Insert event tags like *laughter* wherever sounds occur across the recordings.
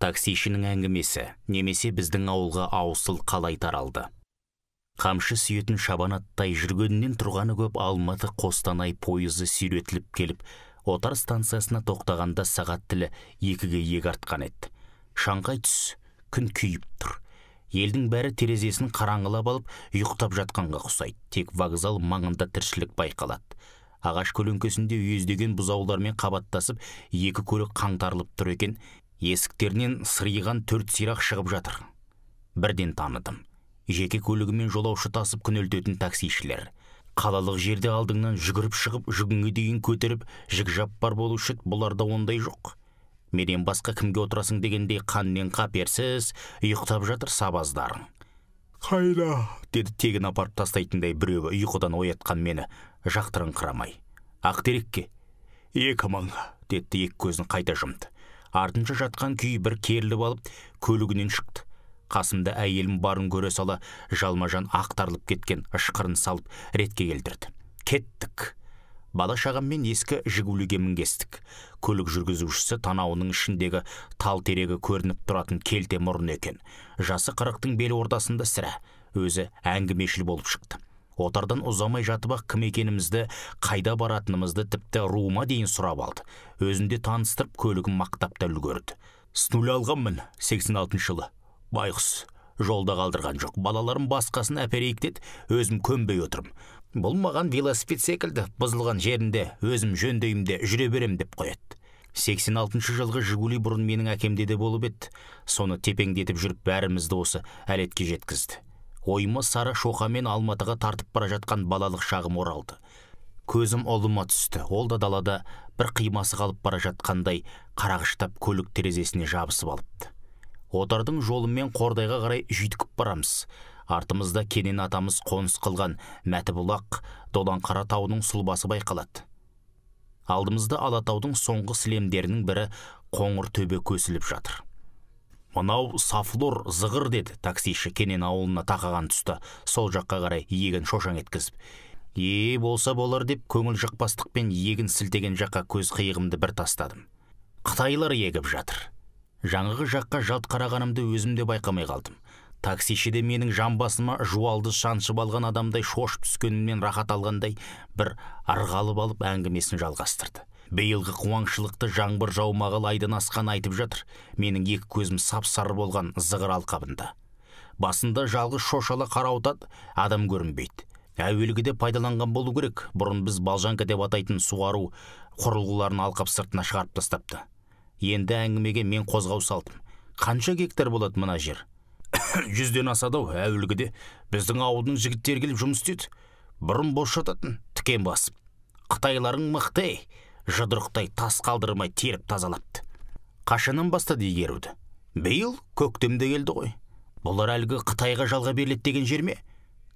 таксишінің әңгімесі немесе біздің ауылға аусыл қалай таралды қамшы сүйетін шабан аттай жүргенінен тұрғаны көп алматы қостанай пойызы сүйретіліп келіп отар станциясына тоқтағанда сағат тілі екіге еғартқан артқан еді шаңқай түс күн күйіп тұр елдің бәрі терезесін қараңғылап алып ұйықтап жатқанға ұқсайды тек вокзал маңында тіршілік байқалады ағаш көлеңкесінде үйездеген бұзаулармен қабаттасып екі көлік қаңтарылып тұр екен есіктерінен сыриған төрт сирақ шығып жатыр бірден таныдым жеке көлігімен жолаушы тасып күнелтетін таксишілер қалалық жерде алдыңнан жүгіріп шығып жүгіңе дейін көтеріп жік жаппар болушы еді бұларда ондай жоқ менен басқа кімге отырасың дегендей қаннен қаперсіз ұйықтап жатыр сабаздарың қайда деді тегін апарып тастайтындай біреуі ұйқыдан оятқан мені жақтырыңқырамай ақтерекке екі деді екі көзін қайта жұмды артынша жатқан күй бір керіліп алып көлігінен шықты қасымда әйелім барын көре сала жалма жан ақтарылып кеткен ышқырын салып ретке келтірді кеттік бала шағаммен ескі жигулиге мінгестік көлік жүргізушісі танауының ішіндегі тал терегі көрініп тұратын келте мұрын екен жасы қырықтың бел ортасында сірә өзі әңгімешіл болып шықты отардан ұзамай жатып ақ кім екенімізді қайда баратынымызды тіпті руыма дейін сұрап алды өзінде таныстырып көлігін мақтап та үлгерді с алғанмын 86 жылы байғұс жолда қалдырған жоқ балаларым басқасын әперейік деді өзім көнбей отырмын бұл маған велосипед секілді бұзылған жерінде өзім жөндеймін де жүре беремін деп қояды 86 жылғы жигули бұрын менің әкемде де болып еді соны тепеңдетіп жүріп бәрімізді осы әлетке жеткізді ойыма сары шоқамен алматыға тартып бара жатқан балалық шағым оралды көзім ұлыма түсті ол да далада бір қимасы қалып бара жатқандай қарағыштап көлік терезесіне жабысып алыпты отардың жолымен қордайға қарай жүйткіп барамыз артымызда кенен атамыз қоныс қылған мәтібұлақ доланқара тауының сұлбасы байқалады алдымызда алатаудың соңғы сілемдерінің бірі қоңыр төбе көсіліп жатыр мынау сафлор зығыр деді таксиші кенен ауылына тақаған тұста сол жаққа қарай егін шошаң еткізіп е болса болар деп көңіл жақпастықпен егін сілтеген жаққа көз қиығымды бір тастадым қытайлар егіп жатыр жаңағы жаққа жат қарағанымды өзім де байқамай қалдым таксиші де менің жамбасыма жуалды шаншып алған адамдай шошып түскенімнен рахат алғандай бір ырғалып алып әңгімесін жалғастырды биылғы қуаңшылықты жаңбыр жаумағыл айдан асқан айтып жатыр менің екі көзім сап сары болған зығыр алқабында басында жалғыз шошала қарауытат адам көрінбейді әуелгіде пайдаланған болу керек бұрын біз балжанка деп атайтын суару құрылғыларын алқап сыртына шығарып тастапты енді әңгімеге мен қозғау салдым қанша гектар болады мына жер *coughs* жүзден асады ау әуелгіде біздің ауылдың жігіттері келіп жұмыс істейді бұрын бос жататын тікен басып қытайларың мықты жұдырықтай тас қалдырмай теріп тазалапты қашаннан бастады игеруді биыл көктемде келді ғой бұлар әлгі қытайға жалға беріледі деген жер ме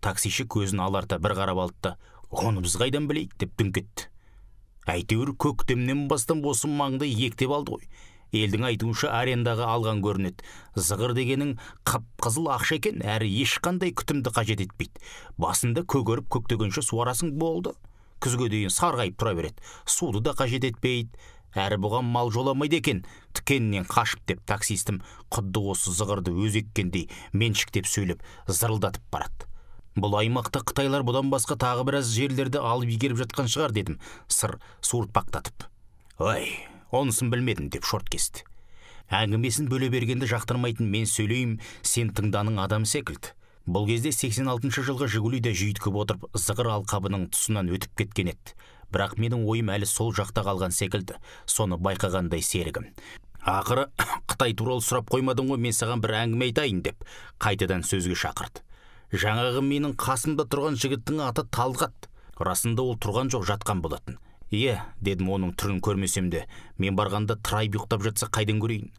таксиші көзін аларта бір қарап алды да оны біз қайдан білейік деп дүңк етті әйтеуір көктемнен бастап осы маңды ектеп алды ғой елдің айтуынша арендаға алған көрінеді зығыр дегенің қып қызыл ақша екен әрі ешқандай күтімді қажет етпейді басында көгеріп көктегенше суарасың болды күзге дейін сарғайып тұра береді суды да қажет етпейді әрі бұған мал жоламайды екен тікеннен қашып деп таксистім құдды осы зығырды өзі еккендей меншіктеп сөйлеп зырылдатып барады бұл аймақта қытайлар бұдан басқа тағы біраз жерлерді алып игеріп жатқан шығар дедім сыр суыртпақтатып ой онысын білмедім деп шорт кесті әңгімесін бөле бергенді жақтырмайтын мен сөйлеймін сен тыңданың адам секілді бұл кезде 86 жылғы жигули де жүйткіп отырып зығыр алқабының тұсынан өтіп кеткен еді бірақ менің ойым әлі сол жақта қалған секілді соны байқағандай серігім ақыры *coughs* қытай туралы сұрап қоймадың ғой мен саған бір әңгіме айтайын деп қайтадан сөзге шақырды жаңағы менің қасымда тұрған жігіттің аты талғат расында ол тұрған жоқ жатқан болатын иә дедім оның түрін көрмесем де мен барғанда тырайып ұйықтап жатса қайдан көрейін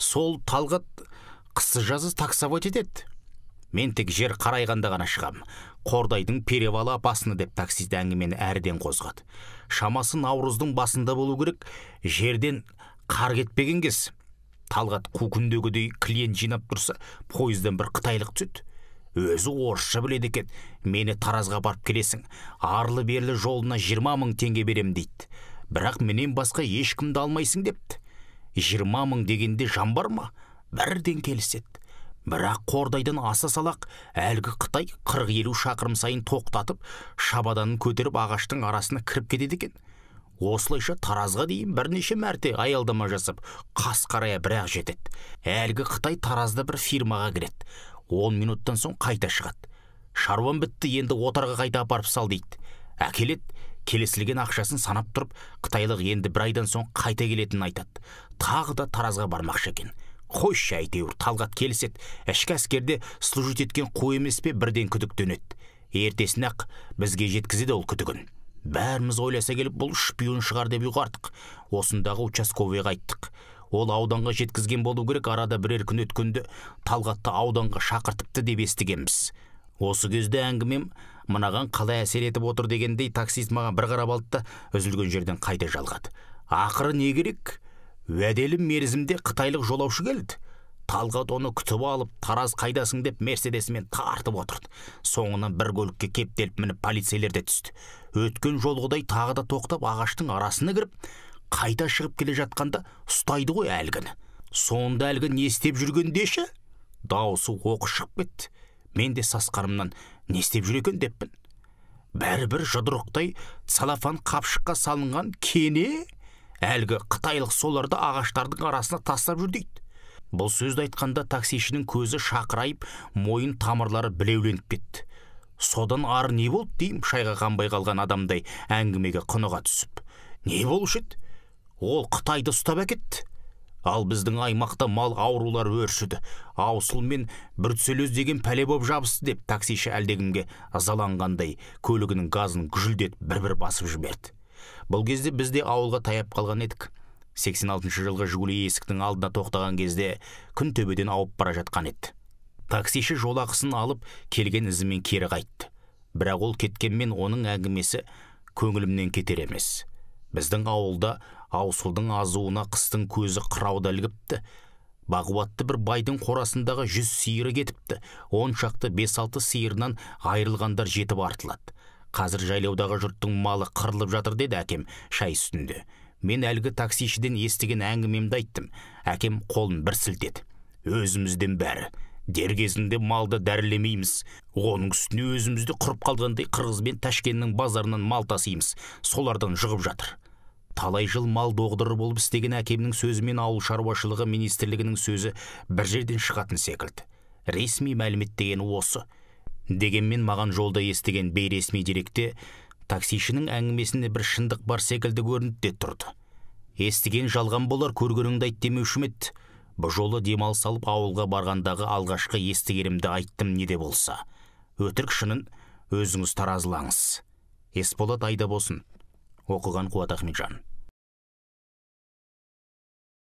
сол талғат қысы жазы таксовать етеді мен тек жер қарайғанда ғана шығам қордайдың перевала басыны деп таксист әңгімені әрден қозғады шамасы наурыздың басында болу керек жерден қар кетпеген кез талғат қу күндегідей клиент жинап тұрса пойыздан бір қытайлық түседі өзі орысша біледі екен мені таразға барып келесің арлы берлі жолына жиырма мың теңге берем дейді бірақ менен басқа ешкімді алмайсың депті жиырма мың дегенде жан бар ма бірден келіседі бірақ қордайдан аса салақ әлгі қытай қырық елу шақырым сайын тоқтатып шабаданын көтеріп ағаштың арасына кіріп кетеді екен осылайша таразға дейін бірнеше мәрте аялдама жасап қас қарая бірақ жетеді әлгі қытай таразда бір фирмаға кіреді он минуттан соң қайта шығады шаруам бітті енді отарға қайта апарып сал дейді Әкелет келесілген ақшасын санап тұрып қытайлық енді бір айдан соң қайта келетінін айтады тағы да таразға бармақшы екен қойшы әйтеуір талғат келіседі ішкі әскерде служить еткен қой емес пе бірден күдіктенеді ертесін ақ бізге жеткізеді ол күдігін бәріміз ойласа келіп бұл шпион шығар деп ұйғардық осындағы участковыйға айттық ол ауданға жеткізген болу керек арада бірер күн өткенде талғатты ауданға шақыртыпты деп естігенбіз осы кезде әңгімем мынаған қалай әсер етіп отыр дегендей таксист маған бір қарап алды да үзілген жерден қайта жалғады ақыры не керек уәделі мерзімде қытайлық жолаушы келді талғат оны күтіп алып тараз қайдасың деп мерседесімен тартып отырды соңынан бір көлікке кептеліп мініп полицейлер де түсті өткен жолғыдай тағы да тоқтап ағаштың арасына кіріп қайта шығып келе жатқанда ұстайды ғой әлгіні сонда әлгі не істеп жүрген деші дауысы оқы шығып кетті мен де сасқанымнан не істеп жүр екен деппін бір жұдырықтай салафан қапшыққа салынған кене әлгі қытайлық соларды ағаштардың арасына тастап жүр дейді бұл сөзді айтқанда таксишінің көзі шақырайып мойын тамырлары білеуленіп кетті содан ары не болды деймін шайға қанбай қалған адамдай әңгімеге құныға түсіп не болушы еді ол қытайды ұстап әкетті ал біздің аймақта мал аурулары өршіді аусыл мен деген пәле боп жабысты деп таксиші әлдекімге ызаланғандай көлігінің газын гүжілдетіп бір бір басып жіберді бұл кезде біз ауылға таяп қалған едік 86 жылғы жигули есіктің алдына тоқтаған кезде күн төбеден ауып бара жатқан еді таксиші жол ақысын алып келген ізімен кері қайтты бірақ ол кеткенмен оның әңгімесі көңілімнен кетер емес біздің ауылда аусылдың азуына қыстың көзі қырауда ілгіпті бағуатты бір байдың қорасындағы жүз сиыры кетіпті он шақты бес алты сиырынан айырылғандар жетіп артылады қазір жайлаудағы жұрттың малы қырылып жатыр деді әкем шай үстінде мен әлгі таксишіден естіген әңгімемді айттым әкем қолын бір сілтеді өзімізден бәрі дер кезінде малды дәрілемейміз оның үстіне өзімізді құрып қалғандай қырғыз бен тәшкеннің базарынан мал тасимыз солардан жығып жатыр талай жыл мал доғдыры болып істеген әкемнің сөзі мен ауыл шаруашылығы министрлігінің сөзі бір жерден шығатын секілді ресми мәлімет дегені осы дегенмен маған жолда естіген бейресми деректе таксишінің әңгімесінде бір шындық бар секілді көрінді де тұрды естіген жалған болар көргеніңді айт демеуші ме еді бұл жолы демалыс алып ауылға барғандағы алғашқы естігенімді айттым не де болса өтірік шынын өзіңіз таразылаңыз есболат айда болсын оқыған қуат ахметжан